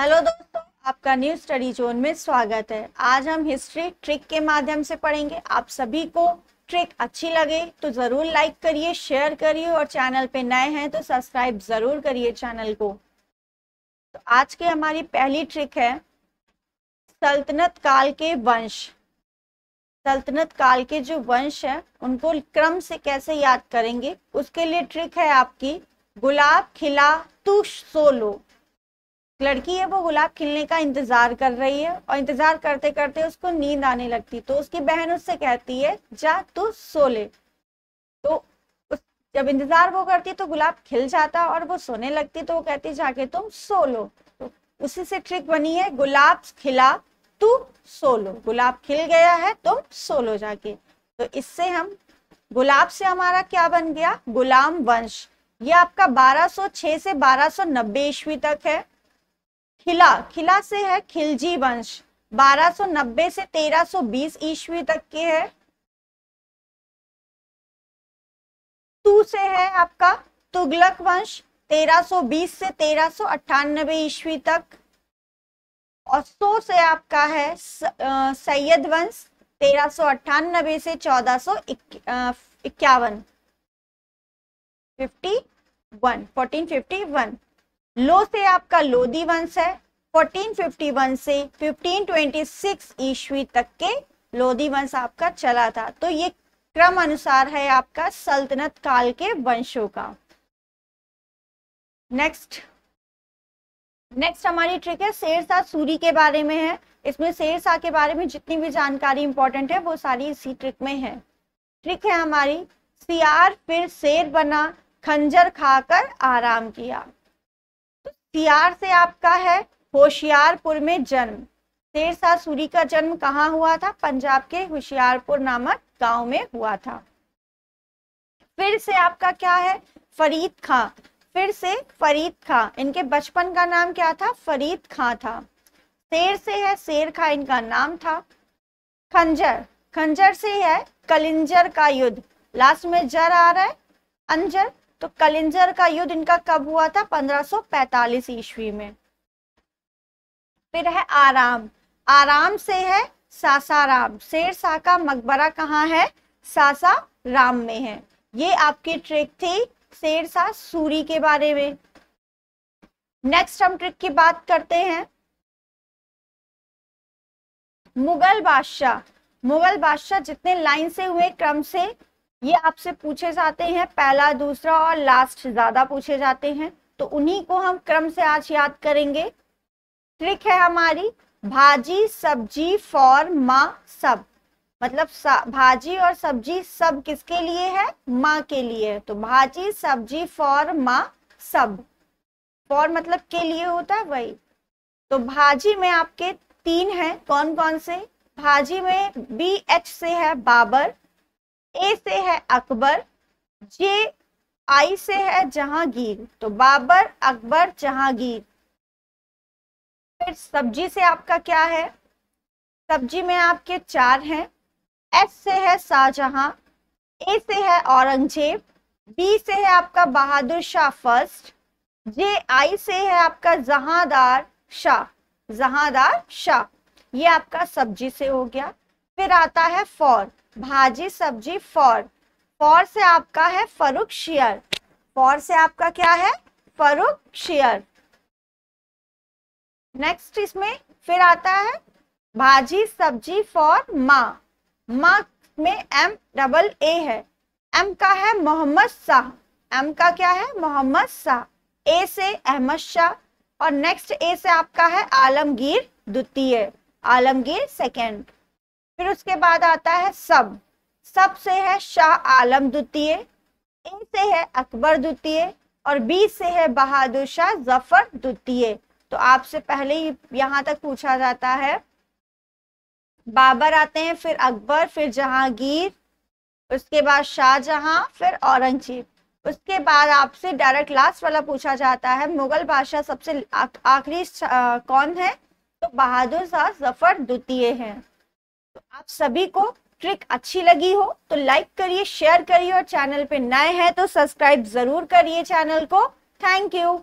hello दोस्तों आपका new study zone में स्वागत है आज हम हिस्ट्री ट्रिक के माध्यम से पढ़ेंगे आप सभी को ट्रिक अच्छी लगे तो ज़रूर लाइक करिए शेयर करिए और चैनल पे नए हैं तो सब्सक्राइब ज़रूर करिए चैनल को तो आज की हमारी पहली ट्रिक है सल्तनत काल के वंश सल्तनत काल के जो वंश है उनको क्रम से कैसे याद करेंगे उसके लिए ट्रिक है आपकी गुलाब खिला तू सोलो लड़की है वो गुलाब खिलने का इंतजार कर रही है और इंतजार करते करते उसको नींद आने लगती तो उसकी बहन उससे कहती है जा तू सो ले तो उस जब इंतजार वो करती तो गुलाब खिल जाता और वो सोने लगती तो वो कहती जाके तुम सो लो तो उसी से ट्रिक बनी है गुलाब खिला तू सो लो गुलाब खिल गया है तुम सो लो जाके तो इससे हम गुलाब से हमारा क्या बन गया गुलाम वंश ये आपका 1206 से 1290 ईस्वी तक है खिला खिला से है खिलजी वंश 1290 से 1320 ईस्वी तक के है तू से है आपका तुगलक वंश 1320 से तेरह ईस्वी तक और सो से आपका है सैयद वंश तेरह से चौदह सो इक्यावन fifty one fourteen fifty one लो से आपका लोधी वंश है 1451 से 1526 ईस्वी तक के लोधी वंश आपका चला था तो ये क्रम अनुसार है आपका सल्तनत काल के वंशों का नेक्स्ट नेक्स्ट हमारी ट्रिक है शेरशाह सूरी के बारे में है इसमें शेरशाह के बारे में जितनी भी जानकारी इंपॉर्टेंट है वो सारी इसी ट्रिक में है ट्रिक है हमारी सियार फिर शेर बना खंजर खाकर आराम किया टीआर से आपका है होशियारपुर में जन्म शेरशाह सूरी का जन्म कहाँ हुआ था पंजाब के होशियारपुर नामक गांव में हुआ था फिर से आपका क्या है फरीद खां फिर से फरीद खां इनके बचपन का नाम क्या था फरीद खां था शेर से है शेर खां इनका नाम था खंजर खंजर से है कलिंजर का युद्ध लास्ट में जर आ रहा है अंजर तो कलिंजर का युद्ध इनका कब हुआ था 1545 ईस्वी में फिर है आराम आराम से है सासाराम शेर शाह का मकबरा कहाँ है सासाराम में है ये आपकी ट्रिक थी शेर शाह सूरी के बारे में नेक्स्ट हम ट्रिक की बात करते हैं मुगल बादशाह मुगल बादशाह जितने लाइन से हुए क्रम से ये आपसे पूछे जाते हैं पहला दूसरा और लास्ट ज्यादा पूछे जाते हैं तो उन्हीं को हम क्रम से आज याद करेंगे ट्रिक है हमारी भाजी सब्जी फॉर माँ सब मतलब भाजी और सब्जी सब किसके लिए है माँ के लिए है तो भाजी सब्जी फॉर माँ सब फॉर मतलब के लिए होता है वही तो भाजी में आपके तीन है कौन कौन से भाजी में बी एच से है बाबर ए से है अकबर जे आई से है जहांगीर तो बाबर अकबर जहांगीर फिर सब्जी से आपका क्या है सब्जी में आपके चार हैं एस से है शाहजहां ए से है औरंगजेब बी से है आपका बहादुर शाह फर्स्ट जे आई से है आपका जहादार शाह जहादार शाह ये आपका सब्जी से हो गया फिर आता है फॉर भाजी सब्जी फॉर फॉर से आपका है फरुख शेयर फॉर से आपका क्या है फरुख शेयर नेक्स्ट इसमें फिर आता है भाजी सब्जी फॉर माँ माँ में एम डबल ए है एम का है मोहम्मद शाह एम का क्या है मोहम्मद शाह ए से अहमद शाह और नेक्स्ट ए से आपका है आलमगीर द्वितीय आलमगीर सेकेंड फिर उसके बाद आता है सब सब से है शाह आलम द्वितीय इन से है अकबर द्वितीय और बी से है बहादुर शाह जफर द्वितीय तो आपसे पहले ही यहाँ तक पूछा जाता है बाबर आते हैं फिर अकबर फिर जहांगीर उसके बाद शाहजहां फिर औरंगजेब उसके बाद आपसे डायरेक्ट लास्ट वाला पूछा जाता है मुगल बादशाह सबसे आखिरी कौन है तो बहादुर शाह जफर द्वितीय हैं तो आप सभी को ट्रिक अच्छी लगी हो तो लाइक करिए शेयर करिए और चैनल पे नए हैं तो सब्सक्राइब जरूर करिए चैनल को थैंक यू